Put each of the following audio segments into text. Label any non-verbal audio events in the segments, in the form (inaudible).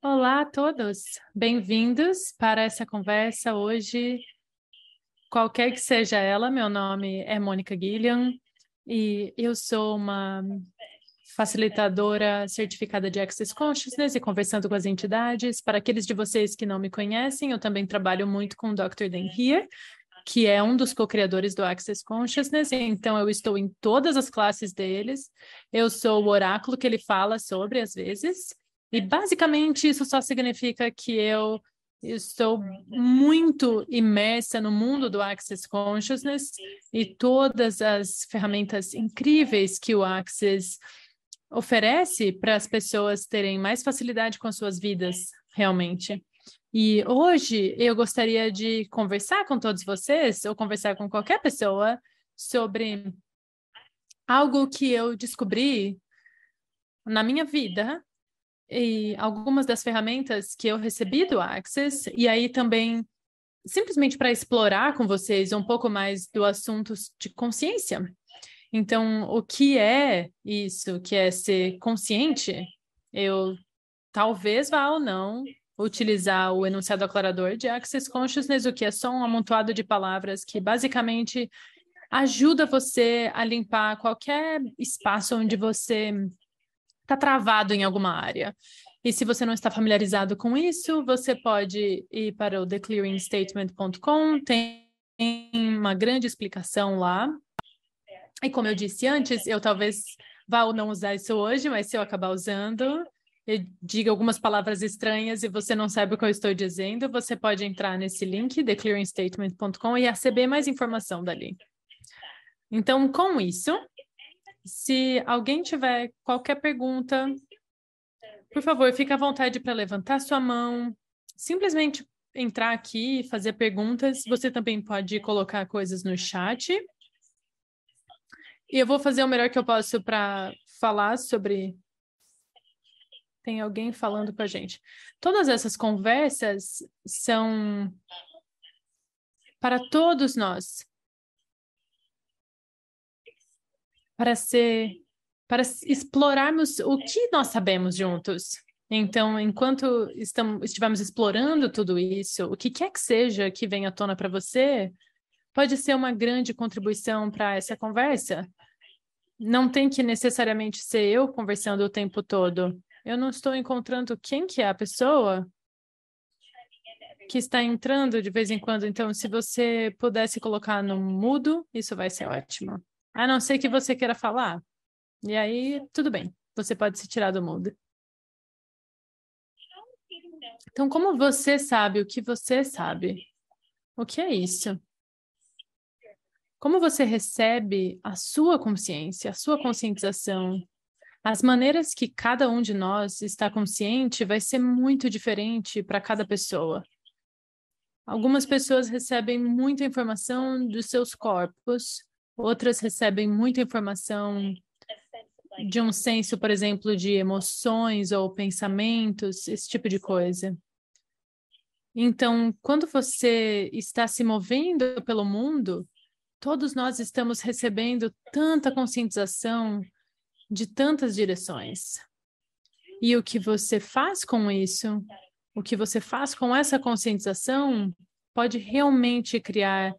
Olá a todos, bem-vindos para essa conversa hoje, qualquer que seja ela. Meu nome é Mônica Gilliam e eu sou uma facilitadora certificada de Access Consciousness e conversando com as entidades. Para aqueles de vocês que não me conhecem, eu também trabalho muito com o Dr. Dan Heer, que é um dos co-criadores do Access Consciousness, então eu estou em todas as classes deles. Eu sou o oráculo que ele fala sobre às vezes. E basicamente isso só significa que eu estou muito imersa no mundo do Access Consciousness e todas as ferramentas incríveis que o Access oferece para as pessoas terem mais facilidade com as suas vidas, realmente. E hoje eu gostaria de conversar com todos vocês, ou conversar com qualquer pessoa, sobre algo que eu descobri na minha vida e algumas das ferramentas que eu recebi do Access, e aí também simplesmente para explorar com vocês um pouco mais do assunto de consciência. Então, o que é isso, que é ser consciente? Eu talvez vá ou não utilizar o enunciado aclarador de Access Consciousness, o que é só um amontoado de palavras que basicamente ajuda você a limpar qualquer espaço onde você está travado em alguma área. E se você não está familiarizado com isso, você pode ir para o theclearingstatement.com, tem uma grande explicação lá. E como eu disse antes, eu talvez vá ou não usar isso hoje, mas se eu acabar usando, eu diga algumas palavras estranhas e você não sabe o que eu estou dizendo, você pode entrar nesse link, theclearingstatement.com, e receber mais informação dali. Então, com isso, se alguém tiver qualquer pergunta, por favor, fique à vontade para levantar sua mão, simplesmente entrar aqui e fazer perguntas. Você também pode colocar coisas no chat. E eu vou fazer o melhor que eu posso para falar sobre. Tem alguém falando com a gente. Todas essas conversas são para todos nós. para ser para explorarmos o que nós sabemos juntos. Então, enquanto estamos, estivermos explorando tudo isso, o que quer que seja que venha à tona para você, pode ser uma grande contribuição para essa conversa. Não tem que necessariamente ser eu conversando o tempo todo. Eu não estou encontrando quem que é a pessoa que está entrando de vez em quando. Então, se você pudesse colocar no mudo, isso vai ser ótimo. A não ser que você queira falar. E aí, tudo bem, você pode se tirar do mundo. Então, como você sabe o que você sabe? O que é isso? Como você recebe a sua consciência, a sua conscientização? As maneiras que cada um de nós está consciente vai ser muito diferente para cada pessoa. Algumas pessoas recebem muita informação dos seus corpos Outras recebem muita informação de um senso, por exemplo, de emoções ou pensamentos, esse tipo de coisa. Então, quando você está se movendo pelo mundo, todos nós estamos recebendo tanta conscientização de tantas direções. E o que você faz com isso, o que você faz com essa conscientização, pode realmente criar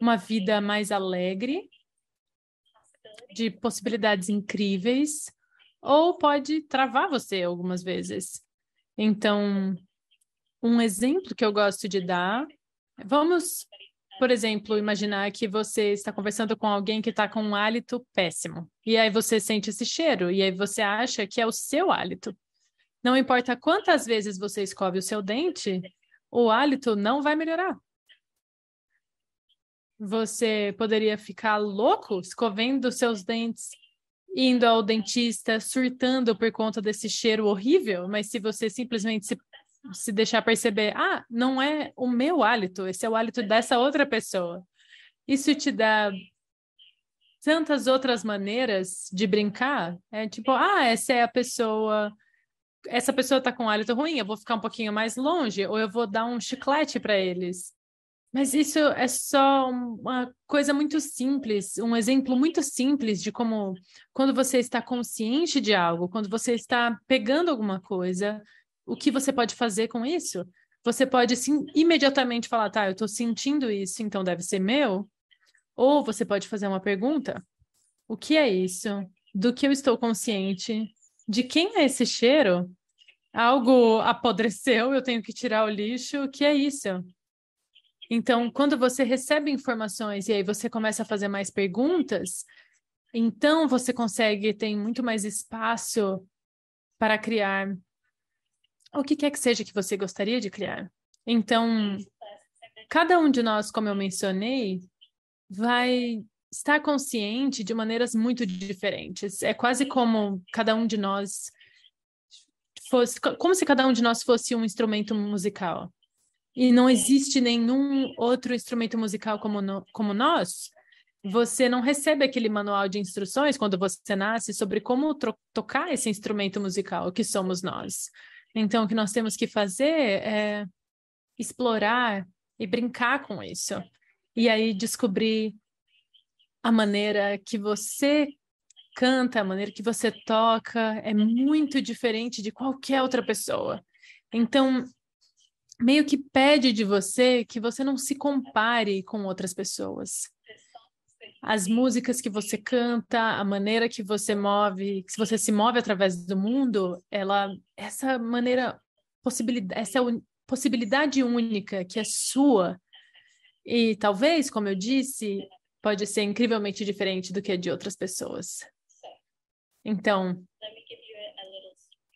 uma vida mais alegre, de possibilidades incríveis, ou pode travar você algumas vezes. Então, um exemplo que eu gosto de dar, vamos, por exemplo, imaginar que você está conversando com alguém que está com um hálito péssimo, e aí você sente esse cheiro, e aí você acha que é o seu hálito. Não importa quantas vezes você escove o seu dente, o hálito não vai melhorar. Você poderia ficar louco escovendo seus dentes, indo ao dentista, surtando por conta desse cheiro horrível, mas se você simplesmente se, se deixar perceber, ah, não é o meu hálito, esse é o hálito dessa outra pessoa. Isso te dá tantas outras maneiras de brincar. É tipo, ah, essa é a pessoa. Essa pessoa tá com hálito ruim, eu vou ficar um pouquinho mais longe, ou eu vou dar um chiclete para eles. Mas isso é só uma coisa muito simples, um exemplo muito simples de como, quando você está consciente de algo, quando você está pegando alguma coisa, o que você pode fazer com isso? Você pode sim, imediatamente falar, tá, eu estou sentindo isso, então deve ser meu. Ou você pode fazer uma pergunta: o que é isso? Do que eu estou consciente? De quem é esse cheiro? Algo apodreceu, eu tenho que tirar o lixo, o que é isso? Então, quando você recebe informações e aí você começa a fazer mais perguntas, então você consegue, ter muito mais espaço para criar o que quer que seja que você gostaria de criar. Então, cada um de nós, como eu mencionei, vai estar consciente de maneiras muito diferentes. É quase como cada um de nós fosse, como se cada um de nós fosse um instrumento musical e não existe nenhum outro instrumento musical como, no, como nós, você não recebe aquele manual de instruções quando você nasce sobre como tocar esse instrumento musical que somos nós. Então, o que nós temos que fazer é explorar e brincar com isso. E aí descobrir a maneira que você canta, a maneira que você toca é muito diferente de qualquer outra pessoa. Então, meio que pede de você que você não se compare com outras pessoas. As músicas que você canta, a maneira que você move, se você se move através do mundo, ela essa maneira possibilidade, essa possibilidade única que é sua e talvez, como eu disse, pode ser incrivelmente diferente do que é de outras pessoas. Então,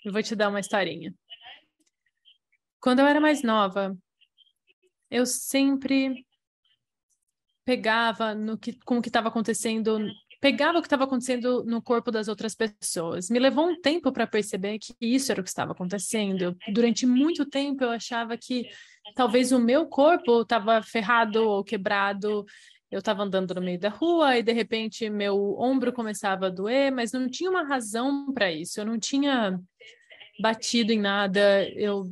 eu vou te dar uma historinha. Quando eu era mais nova, eu sempre pegava no que, com o que estava acontecendo, pegava o que estava acontecendo no corpo das outras pessoas. Me levou um tempo para perceber que isso era o que estava acontecendo. Durante muito tempo eu achava que talvez o meu corpo estava ferrado ou quebrado. Eu estava andando no meio da rua e de repente meu ombro começava a doer, mas não tinha uma razão para isso. Eu não tinha batido em nada. Eu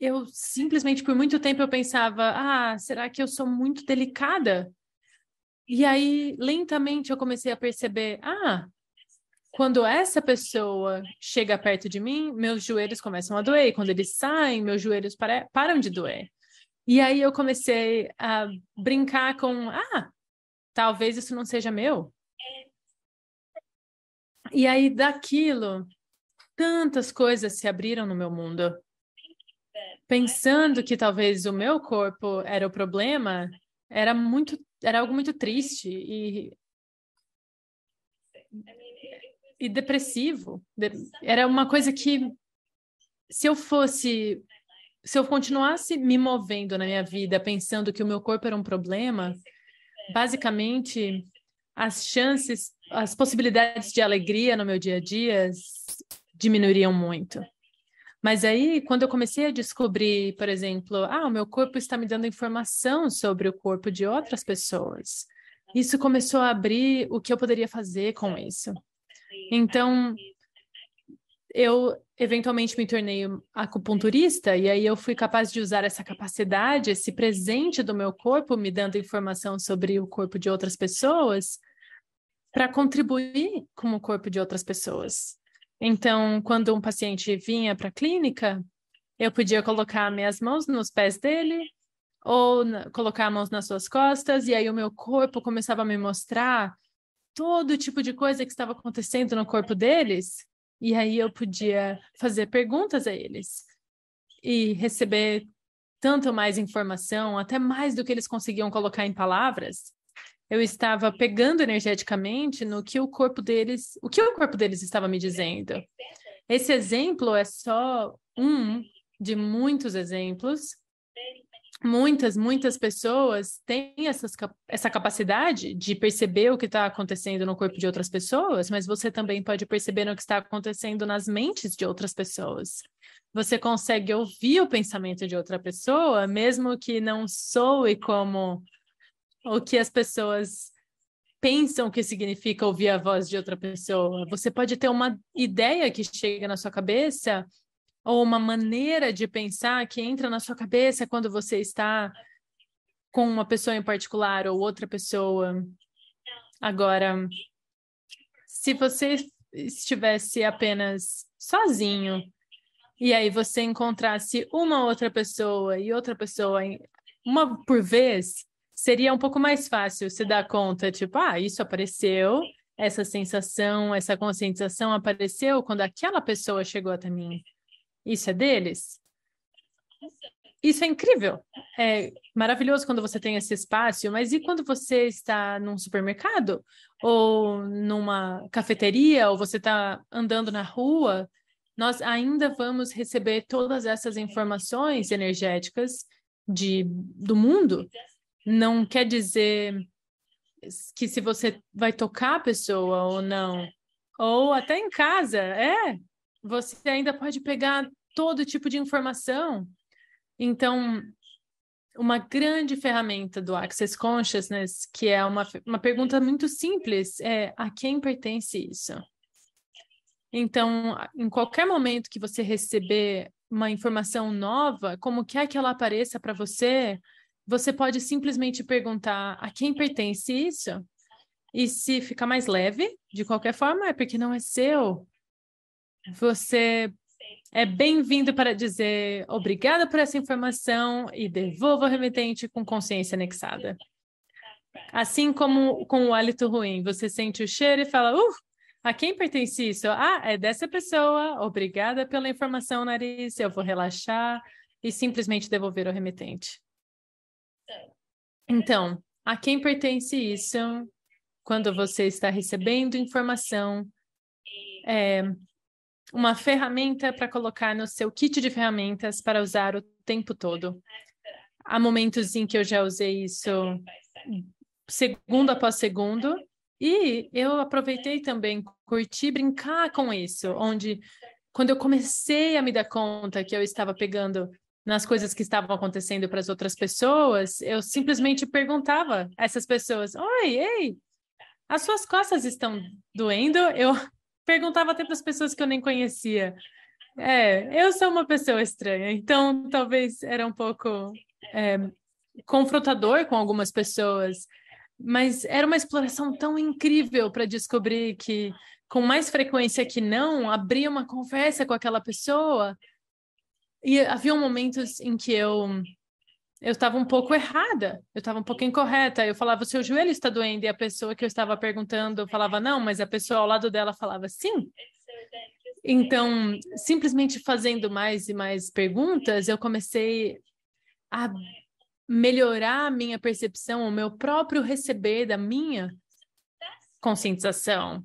eu simplesmente por muito tempo eu pensava, ah, será que eu sou muito delicada? E aí lentamente eu comecei a perceber, ah, quando essa pessoa chega perto de mim, meus joelhos começam a doer, e quando eles saem, meus joelhos para, param de doer. E aí eu comecei a brincar com, ah, talvez isso não seja meu. E aí daquilo, tantas coisas se abriram no meu mundo pensando que talvez o meu corpo era o problema, era muito, era algo muito triste e e depressivo. Era uma coisa que se eu fosse se eu continuasse me movendo na minha vida pensando que o meu corpo era um problema, basicamente as chances, as possibilidades de alegria no meu dia a dia diminuiriam muito. Mas aí, quando eu comecei a descobrir, por exemplo, ah, o meu corpo está me dando informação sobre o corpo de outras pessoas, isso começou a abrir o que eu poderia fazer com isso. Então, eu eventualmente me tornei acupunturista e aí eu fui capaz de usar essa capacidade, esse presente do meu corpo me dando informação sobre o corpo de outras pessoas para contribuir com o corpo de outras pessoas. Então, quando um paciente vinha para a clínica, eu podia colocar minhas mãos nos pés dele ou na, colocar mãos nas suas costas, e aí o meu corpo começava a me mostrar todo tipo de coisa que estava acontecendo no corpo deles, e aí eu podia fazer perguntas a eles e receber tanto mais informação, até mais do que eles conseguiam colocar em palavras eu estava pegando energeticamente no que o corpo deles, o que o corpo deles estava me dizendo. Esse exemplo é só um de muitos exemplos. Muitas, muitas pessoas têm essas, essa capacidade de perceber o que está acontecendo no corpo de outras pessoas, mas você também pode perceber o que está acontecendo nas mentes de outras pessoas. Você consegue ouvir o pensamento de outra pessoa, mesmo que não soe como o que as pessoas pensam que significa ouvir a voz de outra pessoa. Você pode ter uma ideia que chega na sua cabeça ou uma maneira de pensar que entra na sua cabeça quando você está com uma pessoa em particular ou outra pessoa. Agora, se você estivesse apenas sozinho e aí você encontrasse uma outra pessoa e outra pessoa uma por vez, seria um pouco mais fácil se dar conta, tipo, ah, isso apareceu, essa sensação, essa conscientização apareceu quando aquela pessoa chegou até mim. Isso é deles? Isso é incrível. É maravilhoso quando você tem esse espaço, mas e quando você está num supermercado ou numa cafeteria ou você está andando na rua? Nós ainda vamos receber todas essas informações energéticas de, do mundo não quer dizer que se você vai tocar a pessoa ou não, ou até em casa, é, você ainda pode pegar todo tipo de informação. Então, uma grande ferramenta do Access Consciousness, que é uma, uma pergunta muito simples, é a quem pertence isso? Então, em qualquer momento que você receber uma informação nova, como quer que ela apareça para você, você pode simplesmente perguntar a quem pertence isso. E se fica mais leve, de qualquer forma, é porque não é seu. Você é bem-vindo para dizer obrigada por essa informação e devolva o remetente com consciência anexada. Assim como com o hálito ruim, você sente o cheiro e fala, uh, a quem pertence isso? Ah, é dessa pessoa, obrigada pela informação, nariz, eu vou relaxar e simplesmente devolver o remetente. Então, a quem pertence isso quando você está recebendo informação? É uma ferramenta para colocar no seu kit de ferramentas para usar o tempo todo. Há momentos em que eu já usei isso segundo após segundo, e eu aproveitei também, curti brincar com isso, onde quando eu comecei a me dar conta que eu estava pegando nas coisas que estavam acontecendo para as outras pessoas, eu simplesmente perguntava a essas pessoas: Oi, ei, as suas costas estão doendo? Eu (laughs) perguntava até para as pessoas que eu nem conhecia. É, eu sou uma pessoa estranha, então talvez era um pouco é, confrontador com algumas pessoas, mas era uma exploração tão incrível para descobrir que, com mais frequência que não, abria uma conversa com aquela pessoa e havia momentos assim, em que eu eu estava um pouco errada, eu estava um pouco incorreta. Eu falava, seu joelho está doendo, e a pessoa que eu estava perguntando falava não, mas a pessoa ao lado dela falava sim. Então, simplesmente fazendo mais e mais perguntas, eu comecei a melhorar a minha percepção, o meu próprio receber da minha conscientização.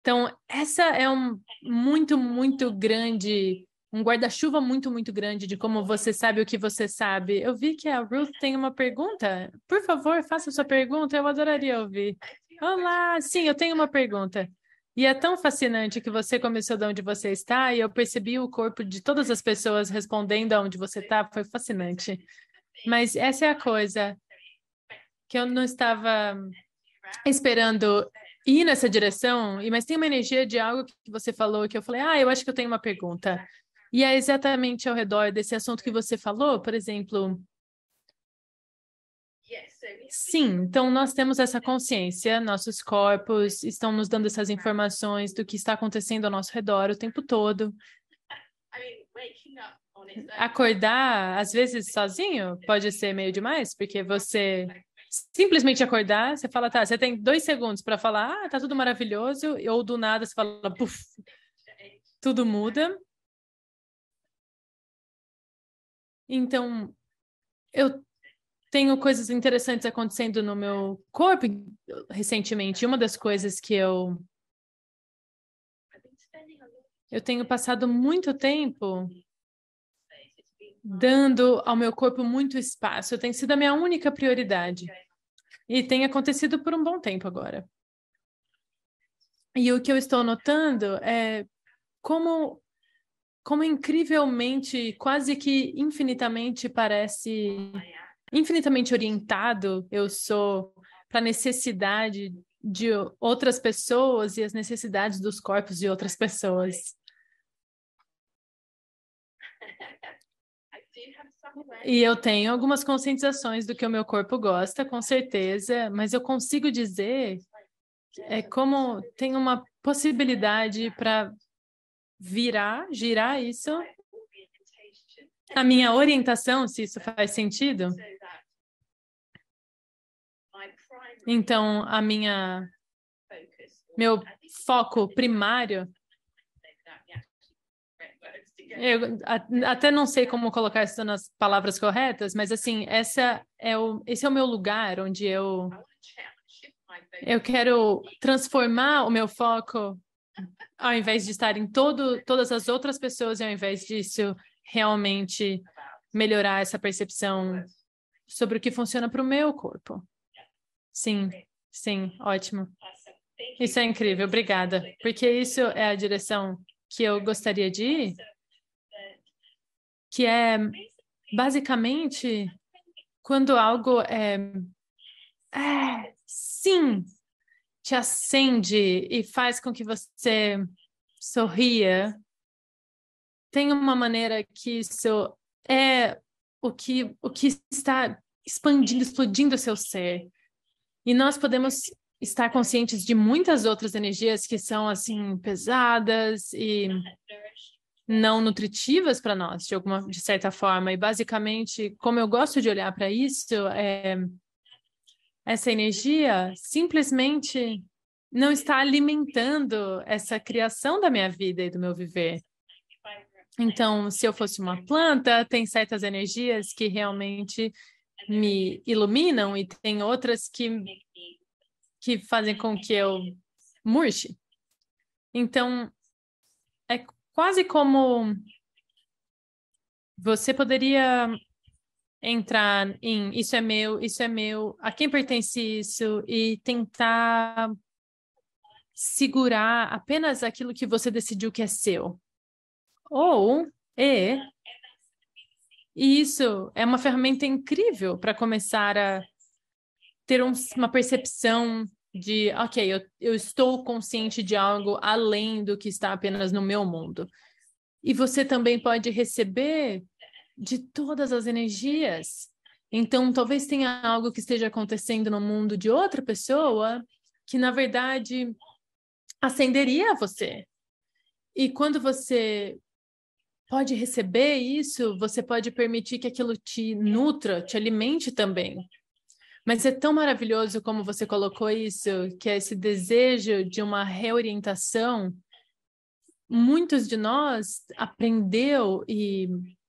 Então, essa é um muito, muito grande um guarda-chuva muito, muito grande de como você sabe o que você sabe. Eu vi que a Ruth tem uma pergunta. Por favor, faça sua pergunta, eu adoraria ouvir. Olá, sim, eu tenho uma pergunta. E é tão fascinante que você começou de onde você está e eu percebi o corpo de todas as pessoas respondendo aonde você está, foi fascinante. Mas essa é a coisa que eu não estava esperando ir nessa direção, mas tem uma energia de algo que você falou que eu falei, ah, eu acho que eu tenho uma pergunta. E é exatamente ao redor desse assunto que você falou, por exemplo. Sim, então nós temos essa consciência, nossos corpos estão nos dando essas informações do que está acontecendo ao nosso redor o tempo todo. Acordar, às vezes sozinho, pode ser meio demais, porque você simplesmente acordar, você fala, tá, você tem dois segundos para falar, ah, tá tudo maravilhoso, ou do nada você fala, puf, tudo muda. Então, eu tenho coisas interessantes acontecendo no meu corpo recentemente. Uma das coisas que eu eu tenho passado muito tempo dando ao meu corpo muito espaço. Tem sido a minha única prioridade. E tem acontecido por um bom tempo agora. E o que eu estou notando é como como incrivelmente, quase que infinitamente parece infinitamente orientado eu sou para a necessidade de outras pessoas e as necessidades dos corpos de outras pessoas. E eu tenho algumas conscientizações do que o meu corpo gosta, com certeza, mas eu consigo dizer é como tem uma possibilidade para virar, girar isso é é a minha orientação, se isso faz sentido. Então, a minha meu foco primário eu até não sei como colocar isso nas palavras corretas, mas assim, essa é o, esse é o meu lugar onde eu eu quero transformar o meu foco ao invés de em todo, todas as outras pessoas, e ao invés disso realmente melhorar essa percepção sobre o que funciona para o meu corpo. Sim, sim, ótimo. Isso é incrível, obrigada. Porque isso é a direção que eu gostaria de ir, que é basicamente quando algo é, é sim, te acende e faz com que você sorria. Tem uma maneira que isso é o que, o que está expandindo, explodindo o seu ser. E nós podemos estar conscientes de muitas outras energias que são assim pesadas e não nutritivas para nós de alguma de certa forma e basicamente como eu gosto de olhar para isso é essa energia simplesmente não está alimentando essa criação da minha vida e do meu viver. Então, se eu fosse uma planta, tem certas energias que realmente me iluminam e tem outras que que fazem com que eu murche. Então, é quase como você poderia entrar em isso é meu, isso é meu, a quem pertence isso e tentar segurar apenas aquilo que você decidiu que é seu. Ou e isso é uma ferramenta incrível para começar a ter um, uma percepção de, ok, eu, eu estou consciente de algo além do que está apenas no meu mundo. E você também pode receber de todas as energias. Então, talvez tenha algo que esteja acontecendo no mundo de outra pessoa que, na verdade, acenderia você. E quando você pode receber isso, você pode permitir que aquilo te nutra, te alimente também. Mas é tão maravilhoso como você colocou isso, que é esse desejo de uma reorientação. Muitos de nós aprendeu e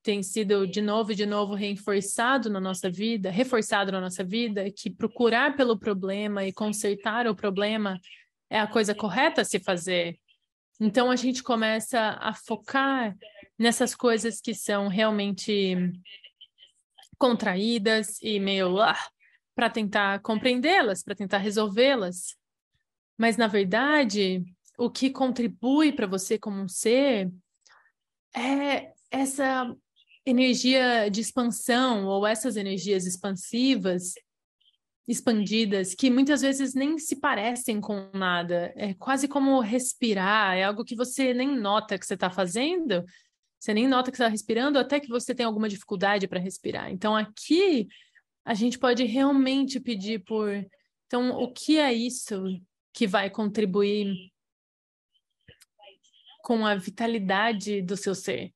tem sido de novo e de novo reforçado na nossa vida, reforçado na nossa vida, que procurar pelo problema e consertar o problema é a coisa correta a se fazer. Então a gente começa a focar nessas coisas que são realmente contraídas e meio lá ah, para tentar compreendê-las, para tentar resolvê-las. Mas na verdade, o que contribui para você como um ser é essa energia de expansão ou essas energias expansivas expandidas que muitas vezes nem se parecem com nada. É quase como respirar, é algo que você nem nota que você está fazendo, você nem nota que está respirando até que você tem alguma dificuldade para respirar. Então aqui a gente pode realmente pedir por. Então, o que é isso que vai contribuir com a vitalidade do seu ser?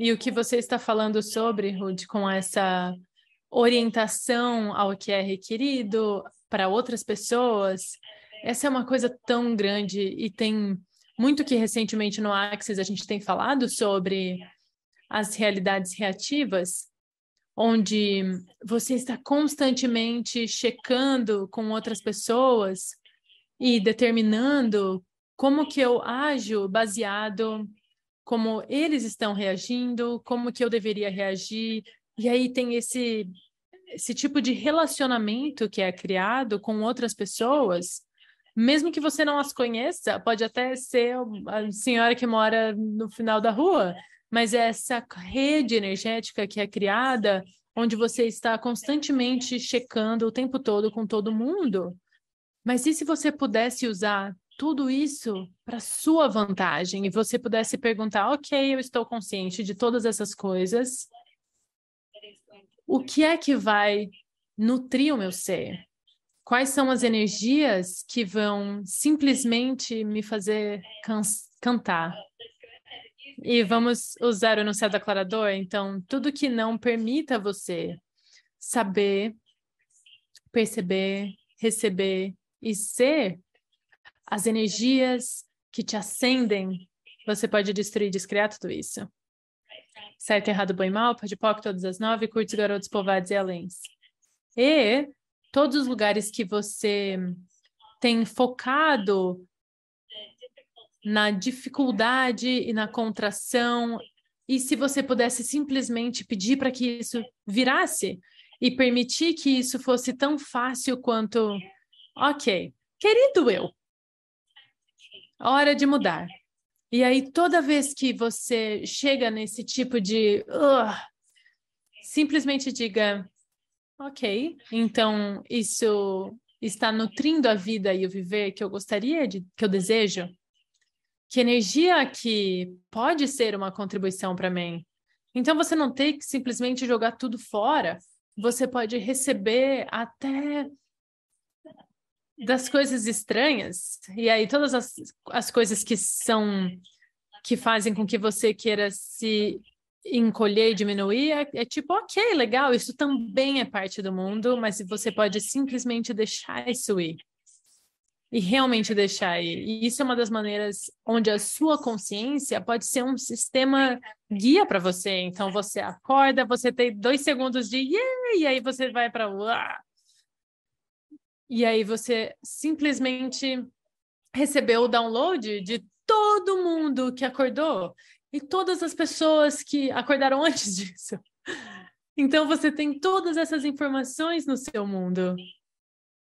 E o que você está falando sobre, Ruth, com essa orientação ao que é requerido para outras pessoas, essa é uma coisa tão grande e tem muito que recentemente no Axis a gente tem falado sobre as realidades reativas, onde você está constantemente checando com outras pessoas e determinando como que eu ajo baseado como eles estão reagindo, como que eu deveria reagir. E aí tem esse esse tipo de relacionamento que é criado com outras pessoas, mesmo que você não as conheça, pode até ser a senhora que mora no final da rua, mas é essa rede energética que é criada, onde você está constantemente checando o tempo todo com todo mundo. Mas e se você pudesse usar tudo isso para sua vantagem e você pudesse perguntar, ok, eu estou consciente de todas essas coisas, o que é que vai nutrir o meu ser? Quais são as energias que vão simplesmente me fazer can cantar? E vamos usar o enunciado aclarador? Então, tudo que não permita você saber, perceber, receber e ser as energias que te acendem, você pode destruir e descriar tudo isso. Certo, errado, bom e mal, pode poc, todas as nove, curtos, garotos, povados e além. E todos os lugares que você tem focado na dificuldade e na contração, e se você pudesse simplesmente pedir para que isso virasse e permitir que isso fosse tão fácil quanto, ok, querido eu, hora de mudar. E aí, toda vez que você chega nesse tipo de. Uh, simplesmente diga: ok, então isso está nutrindo a vida e o viver que eu gostaria, de, que eu desejo? Que energia que pode ser uma contribuição para mim? Então, você não tem que simplesmente jogar tudo fora. Você pode receber até das coisas estranhas, e aí todas as, as coisas que são que fazem com que você queira se encolher e diminuir, é, é, tipo, ok, legal, isso também é parte do mundo, mas você pode simplesmente deixar isso ir. E realmente deixar ir. E isso é uma das maneiras onde a sua consciência pode ser um sistema guia para você. Então, você acorda, você tem dois segundos de yeah, e aí você vai para e aí você simplesmente recebeu o download de todo mundo que acordou e todas as pessoas que acordaram (laughs) antes disso. Então você tem todas essas informações no seu mundo.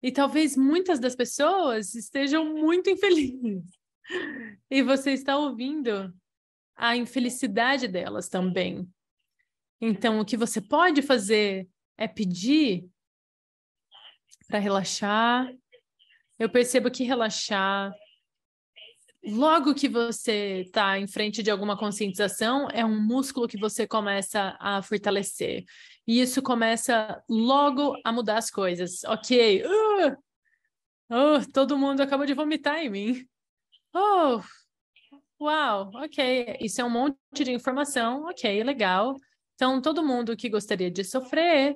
E talvez muitas das pessoas estejam muito infelizes. E você está ouvindo a infelicidade delas também. Então o que você pode fazer é pedir para relaxar. Eu percebo que relaxar logo que você está em frente de alguma conscientização, é um músculo que você começa a fortalecer. E isso começa logo a mudar as coisas. Ok, uh! oh, todo mundo acabou de vomitar em mim. Oh, uau, ok, isso é um monte de informação. Ok, legal. Então, todo mundo que gostaria de sofrer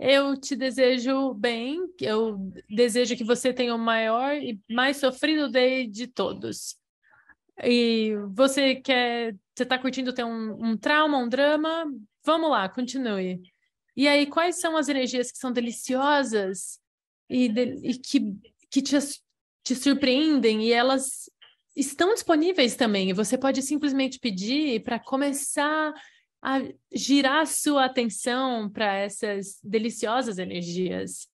eu te desejo bem, eu desejo que você tenha o maior e mais sofrido day de todos. E você quer, você está curtindo ter um, um trauma, um drama? Vamos lá, continue. E aí, quais são as energias que são deliciosas e, de, e que, que te, te surpreendem? E elas estão disponíveis também. E você pode simplesmente pedir para começar a girar sua atenção para essas deliciosas energias.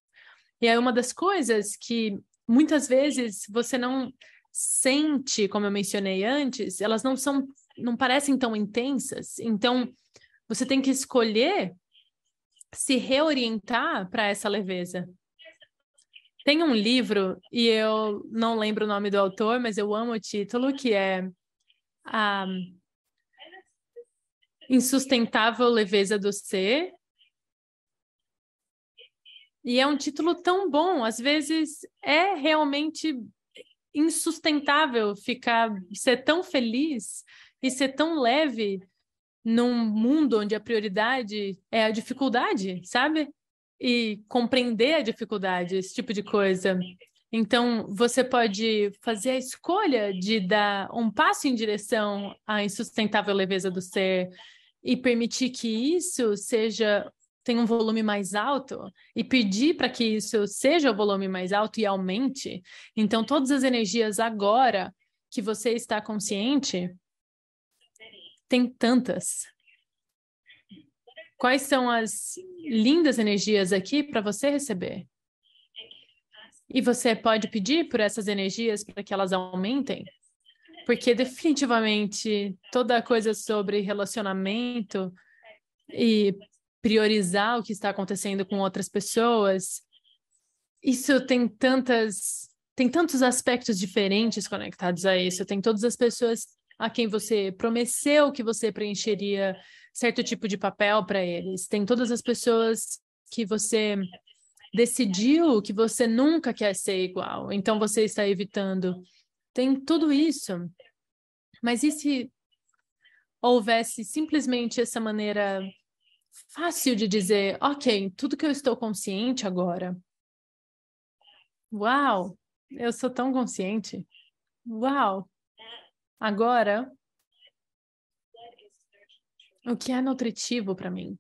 E é uma das coisas que muitas vezes você não sente, como eu mencionei antes, elas não são, não parecem tão intensas. Então, você tem que escolher se reorientar para essa leveza. Tem um livro, e eu não lembro o nome do autor, mas eu amo o título, que é ah, Insustentável Leveza do Ser. E é um título tão bom, às vezes é realmente insustentável ficar ser tão feliz e ser tão leve num mundo onde a prioridade é a dificuldade, sabe? E compreender a dificuldade, esse tipo de coisa. Então, você pode fazer a escolha de dar um passo em direção à insustentável leveza do ser, e permitir que isso seja tenha um volume mais alto e pedir para que isso seja o volume mais alto e aumente. Então, todas as energias agora que você está consciente tem tantas. Quais são as lindas energias aqui para você receber? E você pode pedir por essas energias para que elas aumentem? Porque definitivamente toda coisa sobre relacionamento e priorizar o que está acontecendo com outras pessoas, isso tem tantas tem tantos aspectos diferentes conectados a isso. Tem todas as pessoas a quem você prometeu que você preencheria certo tipo de papel para eles. Tem todas as pessoas que você decidiu que você nunca quer ser igual. Então você está evitando tem tudo isso. Mas e se houvesse simplesmente essa maneira fácil de dizer, ok, tudo que eu estou consciente agora. Uau, eu sou tão consciente. Uau. Agora, o que é nutritivo para mim?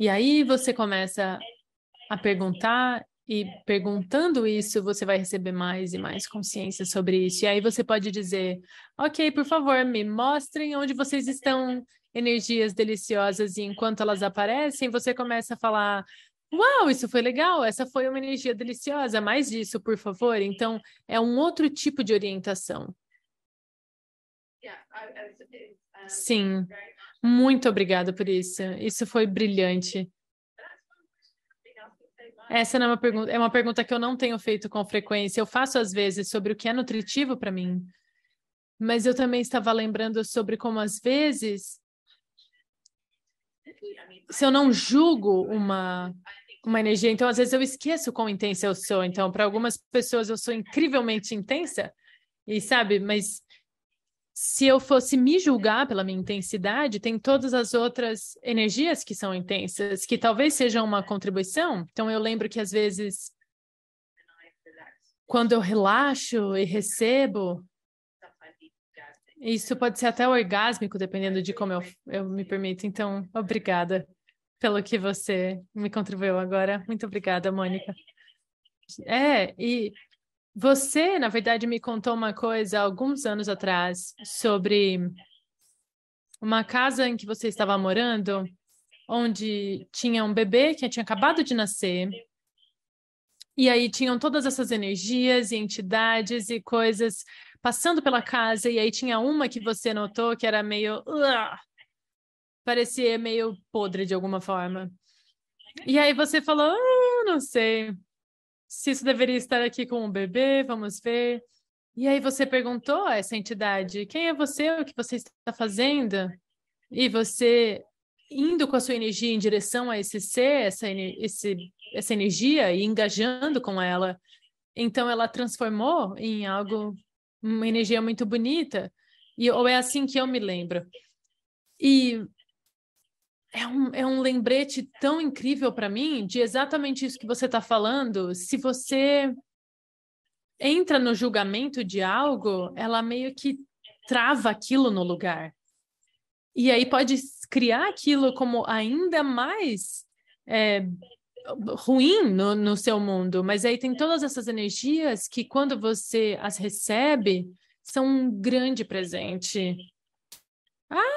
E aí você começa a perguntar e perguntando isso, você vai receber mais e mais consciência sobre isso. E aí você pode dizer: ok, por favor, me mostrem onde vocês estão, energias deliciosas. E enquanto elas aparecem, você começa a falar: uau, isso foi legal, essa foi uma energia deliciosa, mais disso, por favor. Então, é um outro tipo de orientação. Uh, Sim, muito obrigada por isso. Isso foi brilhante. Essa não é uma pergunta, é uma pergunta que eu não tenho feito com frequência. Eu faço às vezes sobre o que é nutritivo para mim, mas eu também estava lembrando sobre como às vezes se eu não julgo uma uma energia, então às vezes eu esqueço quão intensa eu sou. Então, para algumas pessoas eu sou incrivelmente intensa, e sabe, mas se eu fosse me julgar pela minha intensidade, tem todas as outras energias que são intensas, que talvez sejam uma contribuição. Então, eu lembro que às vezes, quando eu relaxo e recebo, isso pode ser até orgásmico, dependendo de como eu, eu me permito. Então, obrigada pelo que você me contribuiu agora. Muito obrigada, Mônica. É, e você, na verdade, me contou uma coisa alguns anos atrás sobre uma casa em que você estava morando, onde tinha um bebê que tinha acabado de nascer. E aí tinham todas essas energias e entidades e coisas passando pela casa, e aí tinha uma que você notou que era meio. Uh, parecia meio podre de alguma forma. E aí você falou, ah, não sei se isso deveria estar aqui com o bebê, vamos ver. E aí você perguntou a essa entidade: quem é você, o que você está fazendo? E você indo com a sua energia em direção a esse ser, essa, esse, essa energia e engajando com ela. Então ela transformou em algo, uma energia muito bonita. E, ou é assim que eu me lembro. E é um, é um lembrete tão incrível para mim de exatamente isso que você está falando. Se você entra no julgamento de algo, ela meio que trava aquilo no lugar. E aí pode criar aquilo como ainda mais é, ruim no, no seu mundo. Mas aí tem todas essas energias que, quando você as recebe, são um grande presente. Ah,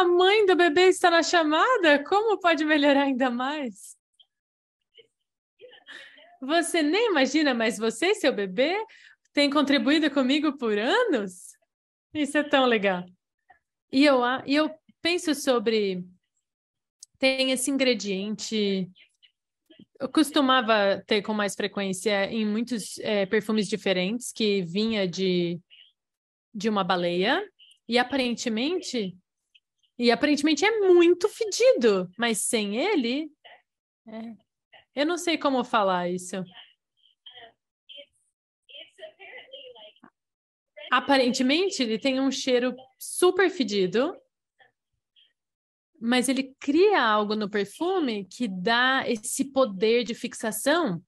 a mãe do bebê está na chamada? Como pode melhorar ainda mais? Você nem imagina, mas você e seu bebê têm contribuído comigo por anos? Isso é tão legal. E eu, e eu penso sobre. Tem esse ingrediente. Eu costumava ter com mais frequência em muitos é, perfumes diferentes que vinha de, de uma baleia. E aparentemente e aparentemente é muito fedido, mas sem ele. É. Eu não sei como falar isso. Aparentemente, ele tem um cheiro super fedido, mas ele cria algo no perfume que dá esse poder de fixação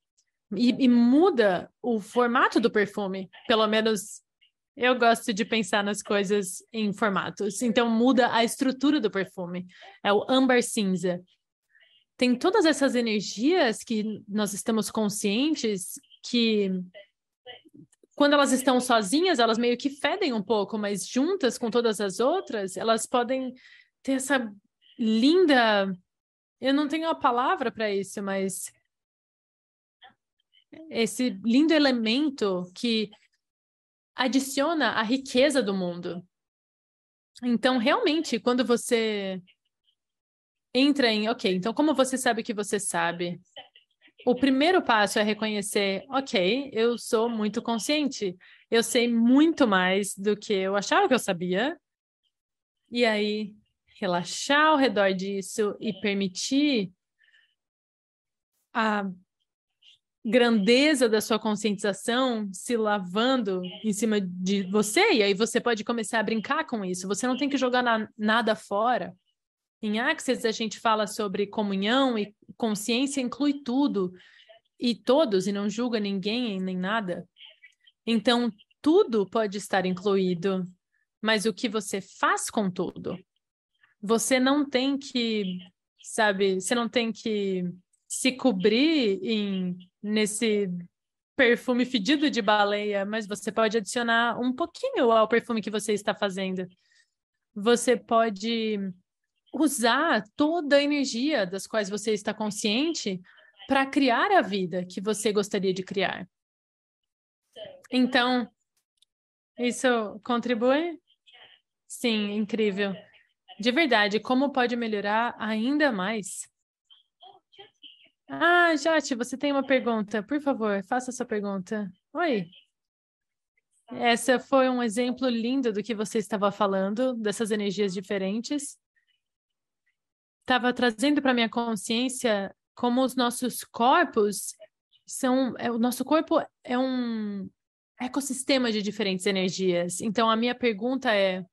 e, e muda o formato do perfume. Pelo menos eu gosto de pensar nas coisas em formatos. Então muda a estrutura do perfume. É o âmbar cinza. Tem todas essas energias que nós estamos conscientes que quando elas estão sozinhas, elas meio que fedem um pouco, mas juntas com todas as outras, elas podem ter essa linda. Eu não tenho a palavra para isso, mas esse lindo elemento que adiciona a riqueza do mundo. Então, realmente, quando você entra em, ok, então como você sabe que você sabe? O primeiro passo é reconhecer, ok, eu sou muito consciente, eu sei muito mais do que eu achava que eu sabia. E aí, relaxar ao redor disso e permitir a grandeza da sua conscientização se lavando em cima de você, e aí você pode começar a brincar com isso. Você não tem que jogar na, nada fora. Em Axis, a gente fala sobre comunhão e consciência inclui tudo e todos, e não julga ninguém nem nada. Então, tudo pode estar incluído, mas o que você faz com tudo? Você não tem que, sabe, você não tem que se cobrir em nesse perfume fedido de baleia, mas você pode adicionar um pouquinho ao perfume que você está fazendo. Você pode usar toda a energia das quais você está consciente para criar a vida que você gostaria de criar. Então, isso contribui? Sim, incrível. De verdade, como pode melhorar ainda mais? Ah, Jati, você tem uma pergunta. Por favor, faça sua pergunta. Oi. Essa foi um exemplo lindo do que você estava falando, dessas energias diferentes. Estava trazendo para minha consciência como os nossos corpos são, é, o nosso corpo é um ecossistema de diferentes energias. Então a minha pergunta é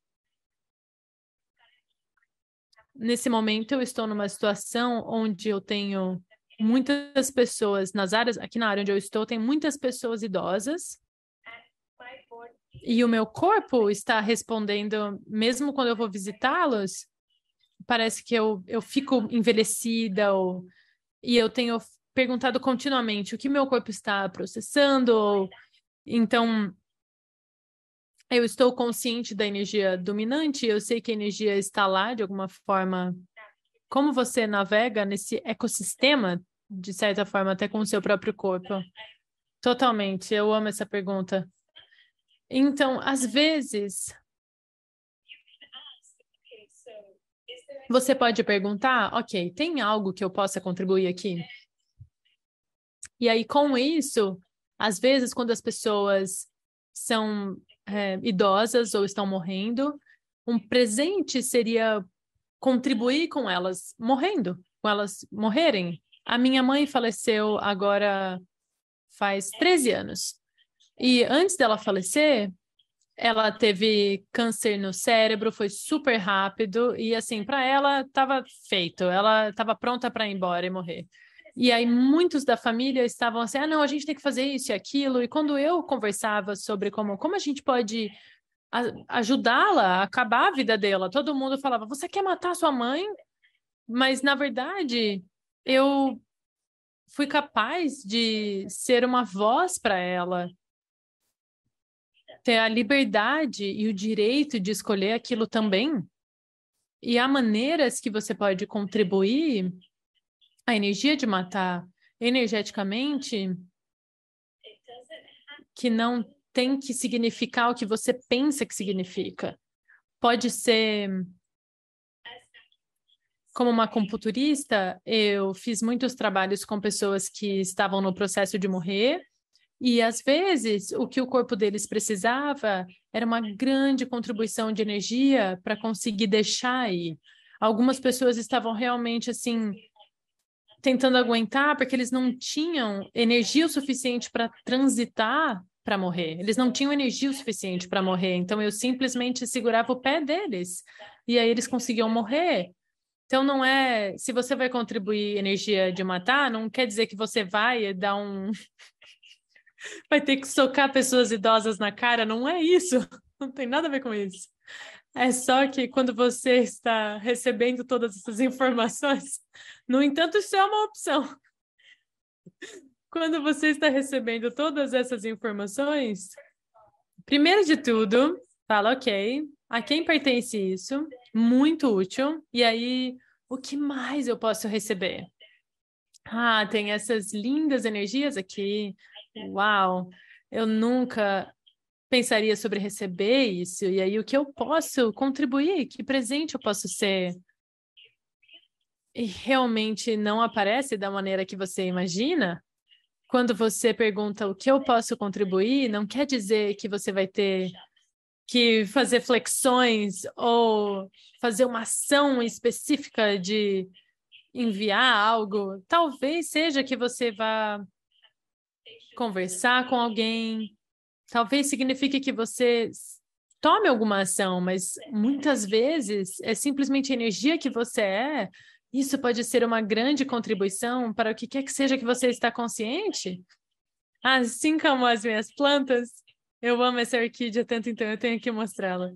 Nesse momento eu estou numa situação onde eu tenho muitas pessoas nas áreas, aqui na área onde eu estou, tem muitas pessoas idosas. E o meu corpo está respondendo, mesmo quando eu vou visitá-los, parece que eu, eu fico envelhecida ou, e eu tenho perguntado continuamente o que meu corpo está processando. Ou, então, eu estou consciente da energia dominante, eu sei que a energia está lá de alguma forma. Como você navega nesse ecossistema de certa forma, até com o seu próprio corpo? Totalmente, eu amo essa pergunta. Então, às vezes, você pode perguntar: ok, tem algo que eu possa contribuir aqui? E aí, com isso, às vezes, quando as pessoas são é, idosas ou estão morrendo, um presente seria contribuir com elas morrendo, com elas morrerem. A minha mãe faleceu agora faz 13 anos. E antes dela falecer, ela teve câncer no cérebro, foi super rápido e assim, para ela estava feito, ela estava pronta para ir embora e morrer. E aí muitos da família estavam assim: "Ah, não, a gente tem que fazer isso e aquilo". E quando eu conversava sobre como como a gente pode ajudá-la a acabar a vida dela, todo mundo falava: "Você quer matar sua mãe?" Mas na verdade, eu fui capaz de ser uma voz para ela, ter a liberdade e o direito de escolher aquilo também. E há maneiras que você pode contribuir a energia de matar energeticamente que não tem que significar o que você pensa que significa. Pode ser como uma computurista, eu fiz muitos trabalhos com pessoas que estavam no processo de morrer, e às vezes o que o corpo deles precisava era uma grande contribuição de energia para conseguir deixar aí. Algumas pessoas estavam realmente assim tentando aguentar porque eles não tinham energia o suficiente para transitar para morrer. Eles não tinham energia o suficiente para morrer, então eu simplesmente segurava o pé deles e aí eles conseguiam morrer. Então não é, se você vai contribuir energia de matar, não quer dizer que você vai dar um (laughs) vai ter que socar pessoas idosas na cara, não é isso. (laughs) Não tem nada a ver com isso. É só que quando você está recebendo todas essas informações, no entanto, isso é uma opção. (laughs) Quando você está recebendo todas essas informações, primeiro de tudo, fala, ok, a quem pertence isso? muito útil. E aí, o que mais eu posso receber? Ah, tem essas lindas energias aqui. Uau! Eu nunca pensaria sobre receber isso. E aí, o que eu posso contribuir? Que presente eu posso ser? E realmente não aparece da maneira que você imagina? Quando você pergunta o que eu posso contribuir, não quer dizer que você vai ter que fazer flexões ou fazer uma ação específica de enviar algo, talvez seja que você vá conversar com alguém, talvez signifique que você tome alguma ação, mas muitas vezes é simplesmente a energia que você é. Isso pode ser uma grande contribuição para o que quer que seja que você está consciente. Assim como as minhas plantas, eu amo essa orquídea tanto, então eu tenho que mostrá-la.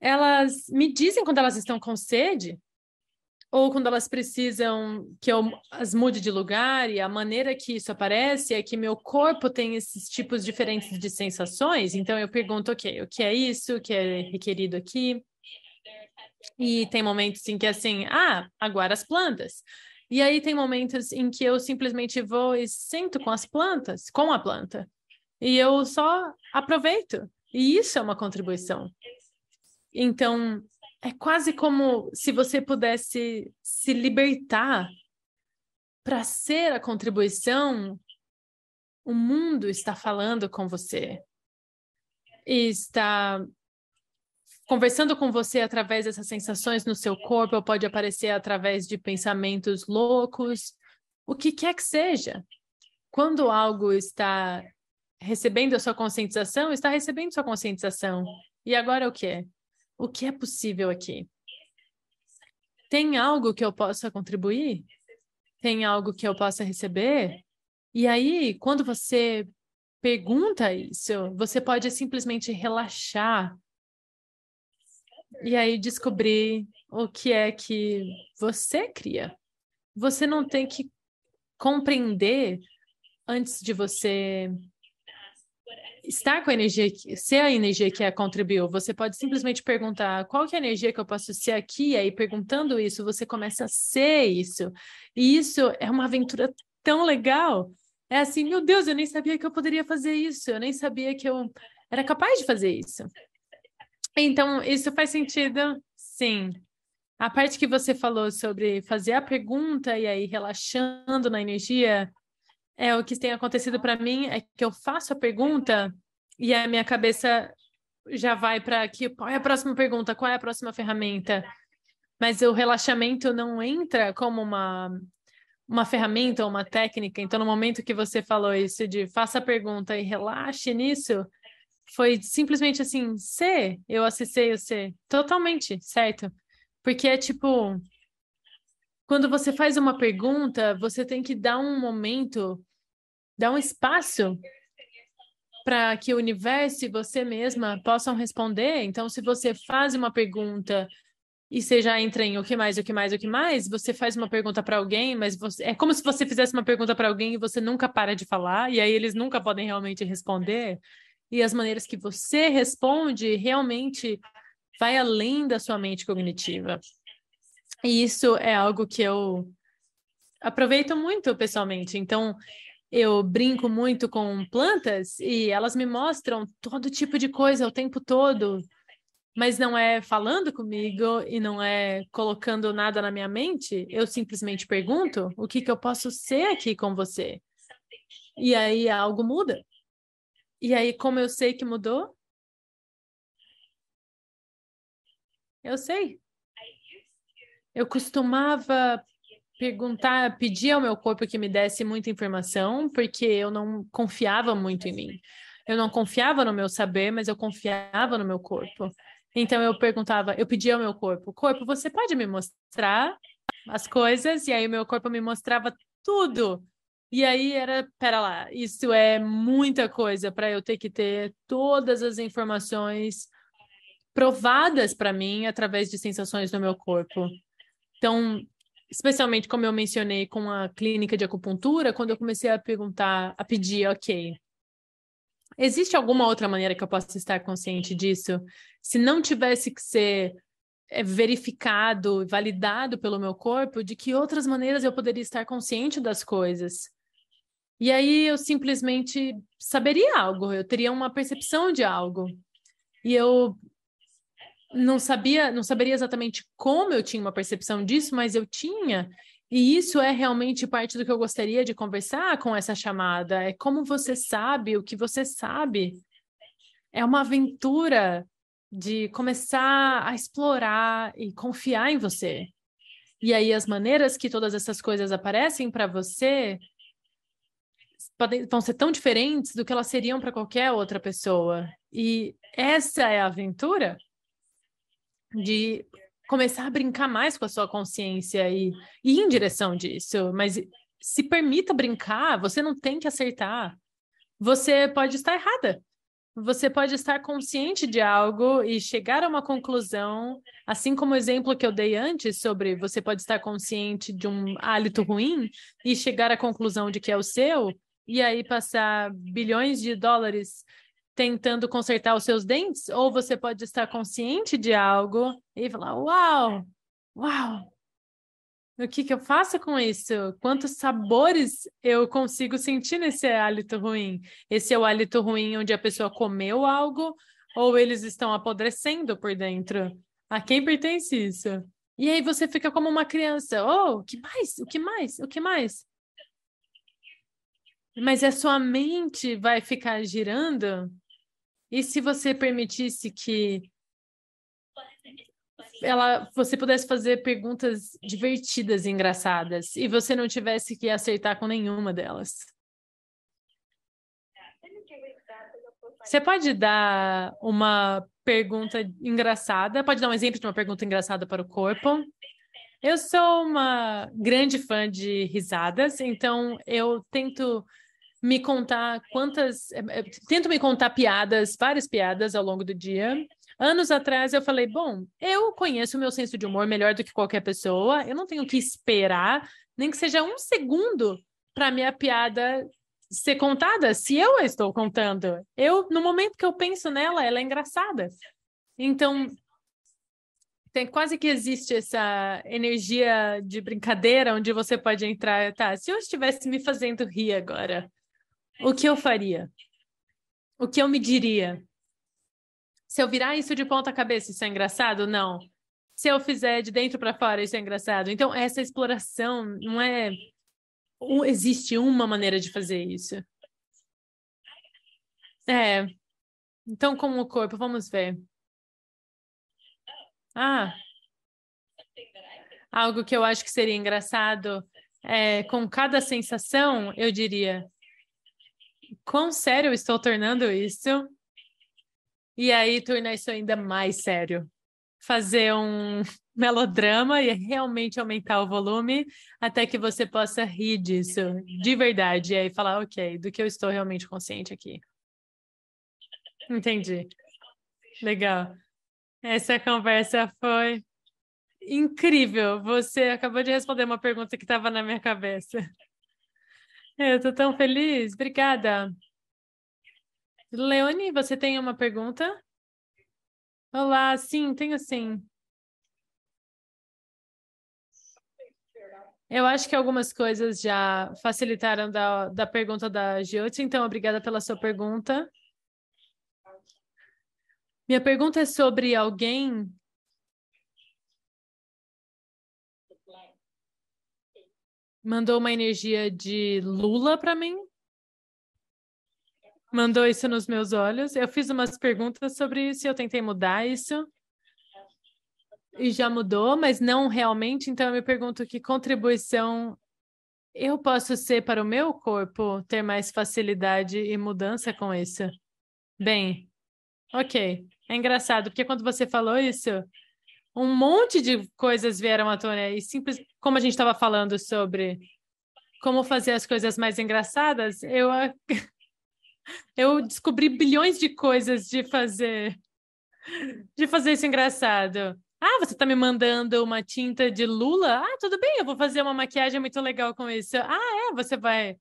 Elas me dizem quando elas estão com sede ou quando elas precisam que eu as mude de lugar e a maneira que isso aparece é que meu corpo tem esses tipos diferentes de sensações. Então eu pergunto, ok, o que é isso? O que é requerido aqui? E tem momentos em que assim, ah, agora as plantas. E aí tem momentos em que eu simplesmente vou e sento com as plantas, com a planta e eu só aproveito. E isso é uma contribuição. Então, é quase como se você pudesse se libertar para ser a contribuição. O mundo está falando com você e está conversando com você através dessas sensações no seu corpo, ou pode aparecer através de pensamentos loucos, o que quer que seja. Quando algo está recebendo a sua conscientização, está recebendo sua conscientização. E agora o que? O que é possível aqui? Tem algo que eu possa contribuir? Tem algo que eu possa receber? E aí, quando você pergunta isso, você pode simplesmente relaxar e aí descobrir o que é que você cria. Você não tem que compreender antes de você estar com a energia, ser a energia que a contribuiu. Você pode simplesmente perguntar qual é a energia que eu posso ser aqui, e aí perguntando isso, você começa a ser isso. E isso é uma aventura tão legal. É assim, meu Deus, eu nem sabia que eu poderia fazer isso, eu nem sabia que eu era capaz de fazer isso. Então, isso faz sentido? Sim. A parte que você falou sobre fazer a pergunta e aí relaxando na energia, é, o que tem acontecido para mim é que eu faço a pergunta e a minha cabeça já vai para aqui, qual é a próxima pergunta? Qual é a próxima ferramenta? Mas o relaxamento não entra como uma uma ferramenta ou uma técnica. Então, no momento que você falou isso de faça a pergunta e relaxe nisso, foi simplesmente assim, ser eu acessei o ser Totalmente, certo? Porque é tipo, quando você faz uma pergunta, você tem que dar um momento Dá um espaço para que o universo e você mesma possam responder. Então, se você faz uma pergunta e você já entra em o que mais, o que mais, o que mais, você faz uma pergunta para alguém, mas você... é como se você fizesse uma pergunta para alguém e você nunca para de falar, e aí eles nunca podem realmente responder. E as maneiras que você responde realmente vai além da sua mente cognitiva. E isso é algo que eu aproveito muito pessoalmente. Então, eu brinco muito com plantas e elas me mostram todo tipo de coisa o tempo todo, mas não é falando comigo e não é colocando nada na minha mente. Eu simplesmente pergunto o que, que eu posso ser aqui com você. E aí algo muda. E aí, como eu sei que mudou? Eu sei. Eu costumava perguntar, pedir ao meu corpo que me desse muita informação, porque eu não confiava muito em mim. Eu não confiava no meu saber, mas eu confiava no meu corpo. Então eu perguntava, eu pedia ao meu corpo, corpo, você pode me mostrar as coisas? E aí meu corpo me mostrava tudo. E aí era, pera lá, isso é muita coisa para eu ter que ter todas as informações provadas para mim através de sensações no meu corpo. Então, especialmente como eu mencionei com a clínica de acupuntura, quando eu comecei a perguntar, a pedir, ok, existe alguma outra maneira que eu possa estar consciente disso? Se não tivesse que ser eh, verificado, validado pelo meu corpo, de que outras maneiras eu poderia estar consciente das coisas? E aí eu simplesmente saberia algo, eu teria uma percepção de algo. E eu não sabia, não saberia exatamente como eu tinha uma percepção disso, mas eu tinha. E isso é realmente parte do que eu gostaria de conversar com essa chamada. É como você sabe o que você sabe. É uma aventura de começar a explorar e confiar em você. E aí as maneiras que todas essas coisas aparecem para você podem, vão ser tão diferentes do que elas seriam para qualquer outra pessoa. E essa é a aventura de começar a brincar mais com a sua consciência e, ir em direção disso, mas se permita brincar, você não tem que acertar. Você pode estar errada. Você pode estar consciente de algo e chegar a uma conclusão, assim como o exemplo que eu dei antes sobre você pode estar consciente de um hálito ruim e chegar à conclusão de que é o seu, e aí passar bilhões de dólares tentando consertar os seus dentes, ou você pode estar consciente de algo e falar: Uau, uau, o que, que eu faço com isso? Quantos sabores eu consigo sentir nesse hálito ruim? Esse é o hálito ruim onde a pessoa comeu algo ou eles estão apodrecendo por dentro? A quem pertence isso? E aí você fica como uma criança: Oh, o que mais? O que mais? O que mais? Mas a sua mente vai ficar girando e se você permitisse que ela, você pudesse fazer perguntas divertidas e engraçadas e você não tivesse que acertar com nenhuma delas? Você pode dar uma pergunta engraçada? Pode dar um exemplo de uma pergunta engraçada para o corpo? Eu sou uma grande fã de risadas, então eu tento me contar quantas. É, é, tento me contar piadas, várias piadas ao longo do dia. Anos atrás eu falei: bom, eu conheço o meu senso de humor melhor do que qualquer pessoa, eu não tenho que esperar, nem que seja um segundo para minha piada ser contada, se eu a estou contando. Eu, no momento que eu penso nela, ela é engraçada. Então, tem quase que existe essa energia de brincadeira onde você pode entrar, tá? Se eu estivesse me fazendo rir agora, o que eu faria? O que eu me diria? Se eu virar isso de ponta cabeça, isso é engraçado? Não. Se eu fizer de dentro para fora, isso é engraçado. Então, essa exploração não é. Existe uma maneira de fazer isso. É. Então, com o corpo, vamos ver. Ah. Algo que eu acho que seria engraçado é com cada sensação, eu diria: quão sério eu estou tornando isso? E aí tornar isso ainda mais sério. Fazer um (laughs) melodrama e realmente aumentar o volume até que você possa rir disso, de verdade. E aí falar, ok, do que eu estou realmente consciente aqui. Entendi. Legal. Essa conversa foi incrível. Você acabou de responder uma pergunta que estava na minha cabeça. Eu estou tão feliz, obrigada. Leone, você tem uma pergunta? Olá, sim, tenho sim. Eu acho que algumas coisas já facilitaram da, da pergunta da Giotto, então obrigada pela sua pergunta. Minha pergunta é sobre alguém Mandou uma energia de Lula para mim. Mandou isso nos meus olhos. Eu fiz umas perguntas sobre isso, eu tentei mudar isso. E já mudou, mas não realmente. Então eu me pergunto que contribuição eu posso ser para o meu corpo ter mais facilidade e mudança com isso? Bem, ok. É engraçado, porque quando você falou isso, um monte de coisas vieram à tona e simples como a gente estava falando sobre como fazer as coisas mais engraçadas, eu (laughs) eu descobri bilhões de coisas de fazer de fazer isso engraçado. Ah, você está me mandando uma tinta de Lula? Ah, tudo bem, eu vou fazer uma maquiagem muito legal com isso. Ah, é, você vai.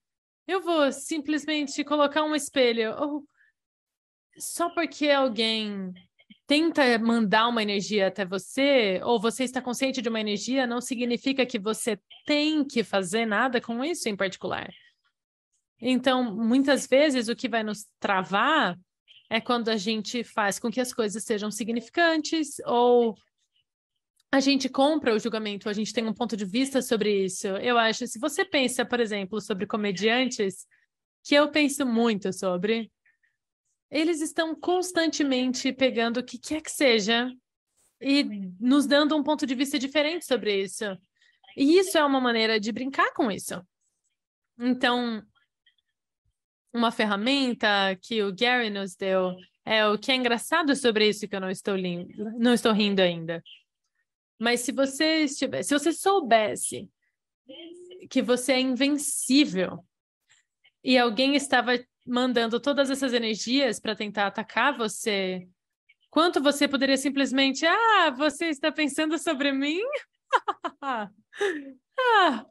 Eu vou simplesmente colocar um espelho. Ou... Só porque alguém tenta mandar uma energia até você, ou você está consciente de uma energia, não significa que você tem que fazer nada com isso em particular. Então, muitas vezes, o que vai nos travar é quando a gente faz com que as coisas sejam significantes, ou a gente compra o julgamento, a gente tem um ponto de vista sobre isso. Eu acho, se você pensa, por exemplo, sobre comediantes, que eu penso muito sobre, eles estão constantemente pegando o que quer que seja e nos dando um ponto de vista diferente sobre isso. E isso é uma maneira de brincar com isso. Então, uma ferramenta que o Gary nos deu é o que é engraçado sobre isso que eu não estou, não estou rindo ainda. Mas se você estiver, se você soubesse que você é invencível e alguém estava mandando todas essas energias para tentar atacar você, quanto você poderia simplesmente, ah, você está pensando sobre mim? (laughs) ah,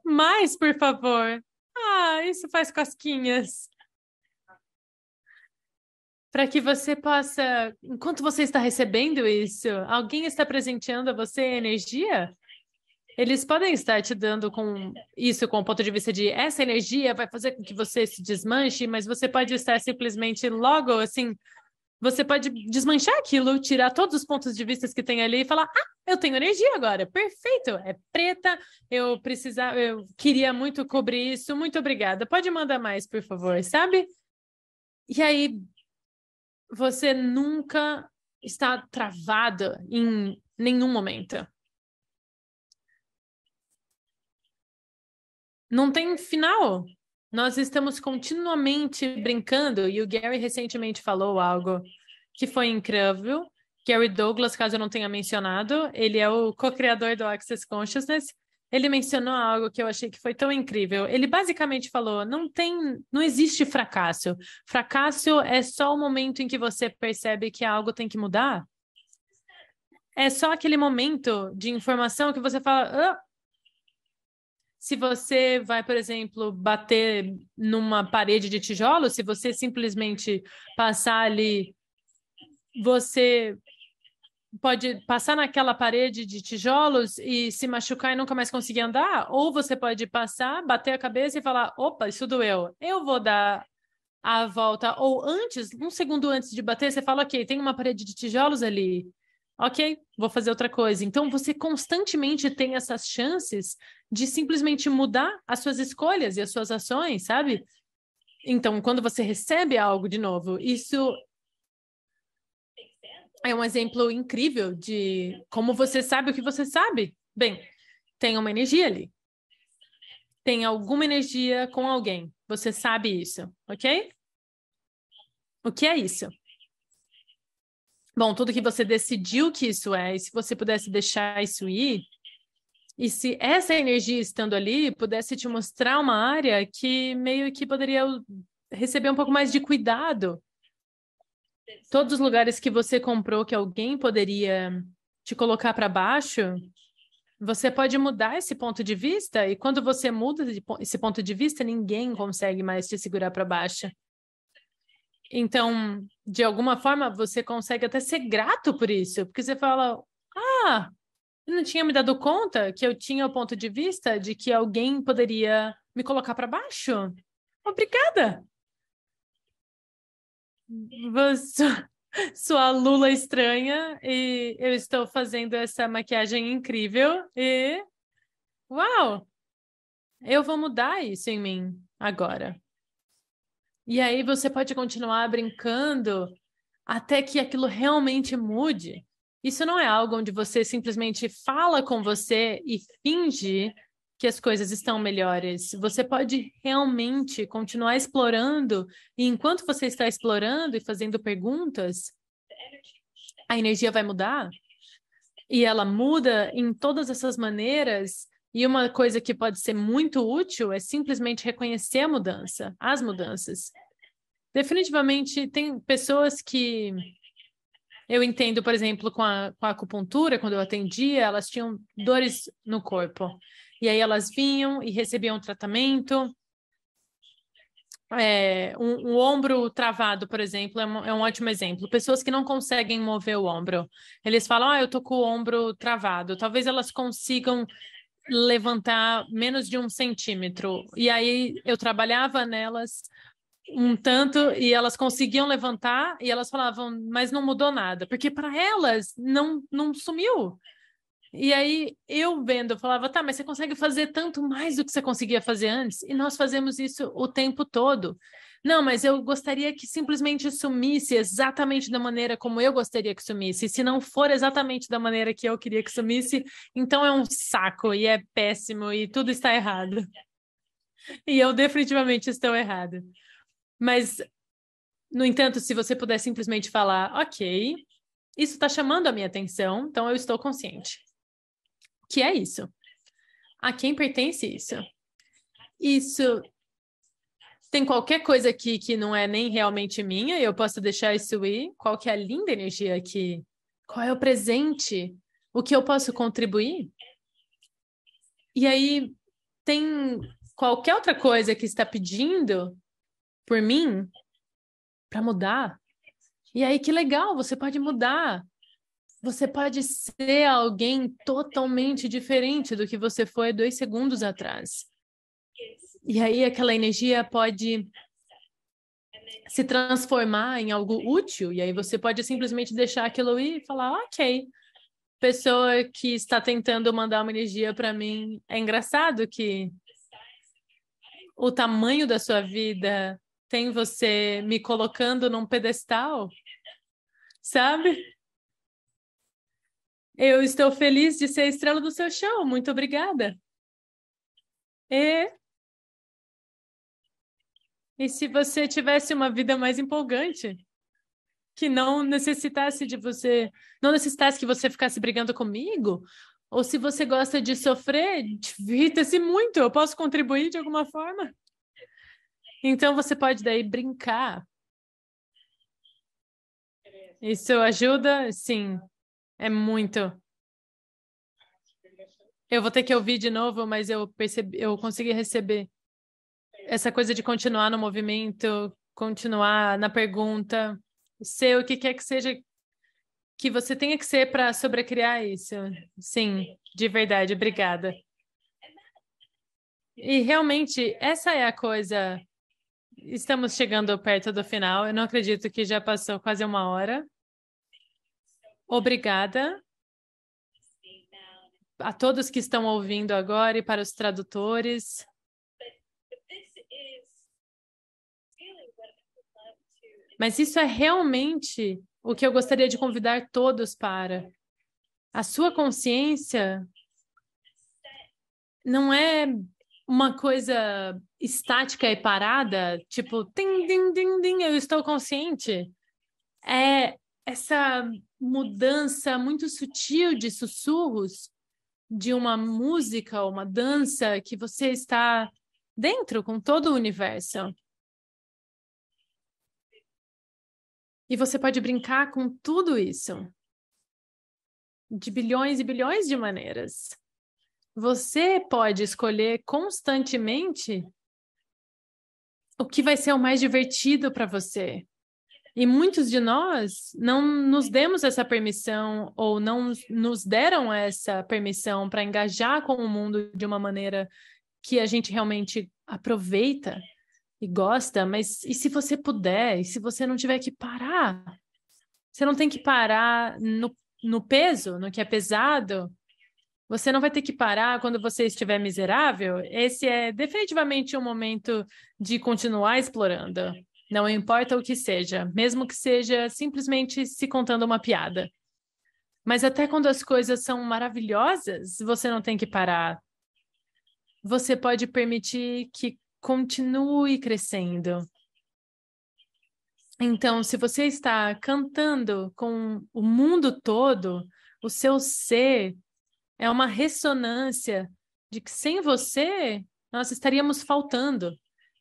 mais, por favor. Ah, isso faz cosquinhas. Para que você possa, enquanto você está recebendo isso, alguém está presenteando a você energia? Eles podem estar te dando com isso com o ponto de vista de essa energia vai fazer com que você se desmanche, mas você pode estar simplesmente logo assim, você pode desmanchar aquilo, tirar todos os pontos de vista que tem ali e falar: "Ah, eu tenho energia agora. Perfeito, é preta, eu precisava, eu queria muito cobrir isso. Muito obrigada. Pode mandar mais, por favor", sabe? E aí você nunca está travado em nenhum momento. não tem final. Nós estamos continuamente brincando e o Gary recentemente falou algo que foi incrível. Gary Douglas, caso eu não tenha mencionado, ele é o co-criador do Access Consciousness. Ele mencionou algo que eu achei que foi tão incrível. Ele basicamente falou: não tem, não existe fracasso. Fracasso é só o momento em que você percebe que algo tem que mudar. É só aquele momento de informação que você fala, ah, se você vai, por exemplo, bater numa parede de tijolo, se você simplesmente passar ali, você pode passar naquela parede de tijolos e se machucar e nunca mais conseguir andar, ou você pode passar, bater a cabeça e falar: opa, isso doeu, eu vou dar a volta. Ou antes, um segundo antes de bater, você fala: ok, tem uma parede de tijolos ali, ok, vou fazer outra coisa. Então, você constantemente tem essas chances de simplesmente mudar as suas escolhas e as suas ações, sabe? Então, quando você recebe algo de novo, isso é um exemplo incrível de como você sabe o que você sabe. Bem, tem uma energia ali. Tem alguma energia com alguém. Você sabe isso, ok? O que é isso? Bom, tudo que você decidiu que isso é, e se você pudesse deixar isso ir, e se essa energia estando ali pudesse te mostrar uma área que meio que poderia receber um pouco mais de cuidado. Todos os lugares que você comprou que alguém poderia te colocar para baixo, você pode mudar esse ponto de vista e quando você muda esse ponto de vista, ninguém consegue mais te segurar para baixo. Então, de alguma forma, você consegue até ser grato por isso, porque você fala: "Ah, eu não tinha me dado conta que eu tinha o ponto de vista de que alguém poderia me colocar para baixo. Obrigada. Você, (laughs) sua Lula estranha e eu estou fazendo essa maquiagem incrível e uau! Eu vou mudar isso em mim agora. E aí você pode continuar brincando até que aquilo realmente mude. Isso não é algo onde você simplesmente fala com você e finge que as coisas estão melhores. Você pode realmente continuar explorando, e enquanto você está explorando e fazendo perguntas, a energia vai mudar. E ela muda em todas essas maneiras. E uma coisa que pode ser muito útil é simplesmente reconhecer a mudança, as mudanças. Definitivamente, tem pessoas que eu entendo, por exemplo, com a, com a acupuntura, quando eu atendia, elas tinham dores no corpo. E aí elas vinham e recebiam tratamento. É, um, um, ombro travado, por exemplo, é um, é um, ótimo exemplo. Pessoas que não conseguem mover o ombro. Eles falam, ah, eu tô com o ombro travado. Talvez elas consigam levantar menos de um centímetro. E aí eu trabalhava nelas um tanto e elas conseguiam levantar e elas falavam, mas não mudou nada, porque para elas não, não sumiu. E aí eu vendo, eu falava, tá, mas você consegue fazer tanto mais do que você conseguia fazer antes? E nós fazemos isso o tempo todo. Não, mas eu gostaria que simplesmente sumisse exatamente da maneira como eu gostaria que sumisse. Se não for exatamente da maneira que eu queria que sumisse, então é um saco e é péssimo e tudo está errado. E eu definitivamente estou errado. Mas, no entanto, se você puder simplesmente falar, ok, isso está chamando a minha atenção, então eu estou consciente. O que é isso? A quem pertence isso? Isso tem qualquer coisa aqui que não é nem realmente minha, eu posso deixar isso ir? Qual que é a linda energia aqui? Qual é o presente? O que eu posso contribuir? E aí tem qualquer outra coisa que está pedindo por mim para mudar. E aí que legal, você pode mudar. Você pode ser alguém totalmente diferente do que você foi dois segundos atrás. E aí aquela energia pode se transformar em algo útil. E aí você pode simplesmente deixar aquilo ir e falar, ok, pessoa que está tentando mandar uma energia para mim, é engraçado que o tamanho da sua vida tem você me colocando num pedestal, sabe? Eu estou feliz de ser a estrela do seu show, muito obrigada. E, e se você tivesse uma vida mais empolgante, que não necessitasse de você, não necessitasse que você ficasse brigando comigo, ou se você gosta de sofrer, divirta-se muito, eu posso contribuir de alguma forma. Então você pode daí brincar. Isso ajuda? Sim. É muito. Eu vou ter que ouvir de novo, mas eu percebi, eu consegui receber essa coisa de continuar no movimento, continuar na pergunta, ser o que quer que seja que você tenha que ser para sobrecriar isso. Sim, de verdade, obrigada. E realmente essa é a coisa Estamos chegando perto do final. Eu não acredito que já passou quase uma hora. Obrigada a todos que estão ouvindo agora e para os tradutores. Mas isso é realmente o que eu gostaria de convidar todos para. A sua consciência não é uma coisa estática e parada, tipo, ding, ding, ding, ding, eu estou consciente, é essa mudança muito sutil de sussurros de uma música, uma dança que você está dentro com todo o universo. E você pode brincar com tudo isso de bilhões e bilhões de maneiras você pode escolher constantemente o que vai ser o mais divertido para você. E muitos de nós não nos demos essa permissão ou não nos deram essa permissão para engajar com o mundo de uma maneira que a gente realmente aproveita e gosta, mas e se você puder, e se você não tiver que parar? Você não tem que parar no, no peso, no que é pesado, você não vai ter que parar quando você estiver miserável. Esse é definitivamente um momento de continuar explorando. Não importa o que seja, mesmo que seja simplesmente se contando uma piada. Mas até quando as coisas são maravilhosas, você não tem que parar. Você pode permitir que continue crescendo. Então, se você está cantando com o mundo todo, o seu ser é uma ressonância de que sem você nós estaríamos faltando.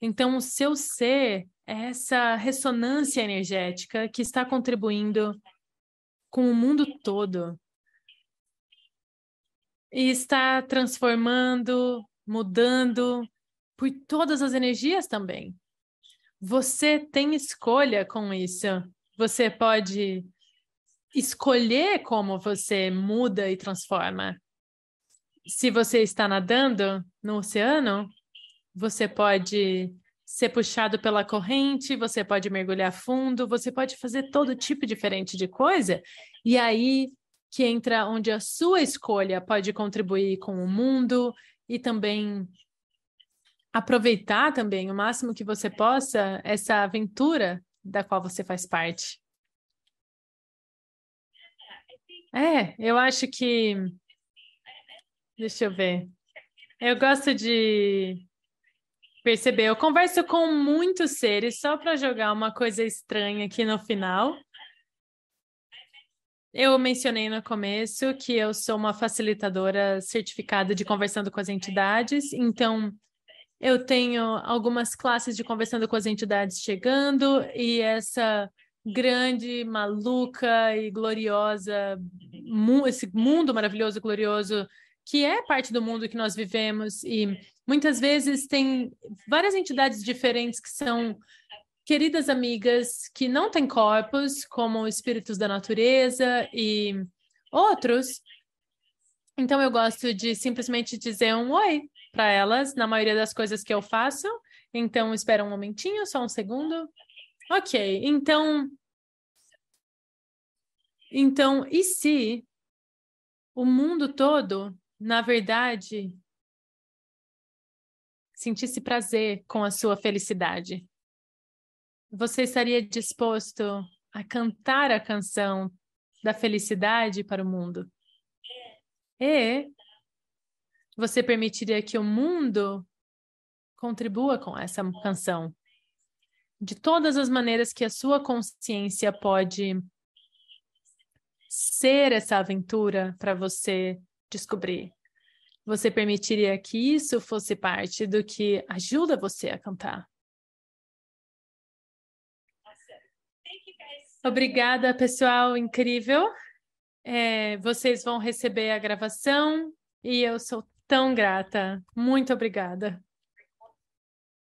Então, o seu ser é essa ressonância energética que está contribuindo com o mundo todo e está transformando, mudando por todas as energias também. Você tem escolha com isso. Você pode escolher como você muda e transforma se você está nadando no oceano, você pode ser puxado pela corrente, você pode mergulhar fundo, você pode fazer todo tipo diferente de coisa. E aí que entra onde a sua escolha pode contribuir com o mundo e também aproveitar também o máximo que você possa essa aventura da qual você faz parte. É, eu acho que Deixa eu ver. Eu gosto de perceber. Eu converso com muitos seres só para jogar uma coisa estranha aqui no final. Eu mencionei no começo que eu sou uma facilitadora certificada de conversando com as entidades, então eu tenho algumas classes de conversando com as entidades chegando e essa grande, maluca e gloriosa, mu esse mundo maravilhoso e glorioso que é parte do mundo que nós vivemos e muitas vezes tem várias entidades diferentes que são queridas amigas que não têm corpos, como espíritos da natureza e outros. Então eu gosto de simplesmente dizer um oi para elas na maioria das coisas que eu faço. Então espera um momentinho, só um segundo. OK. Então Então, e se o mundo todo na verdade, sentisse prazer com a sua felicidade? Você estaria disposto a cantar a canção da felicidade para o mundo? E você permitiria que o mundo contribua com essa canção? De todas as maneiras que a sua consciência pode ser essa aventura para você descobrir você permitiria que isso fosse parte do que ajuda você a cantar? Obrigada, pessoal incrível. É, vocês vão receber a gravação e eu sou tão grata. Muito obrigada.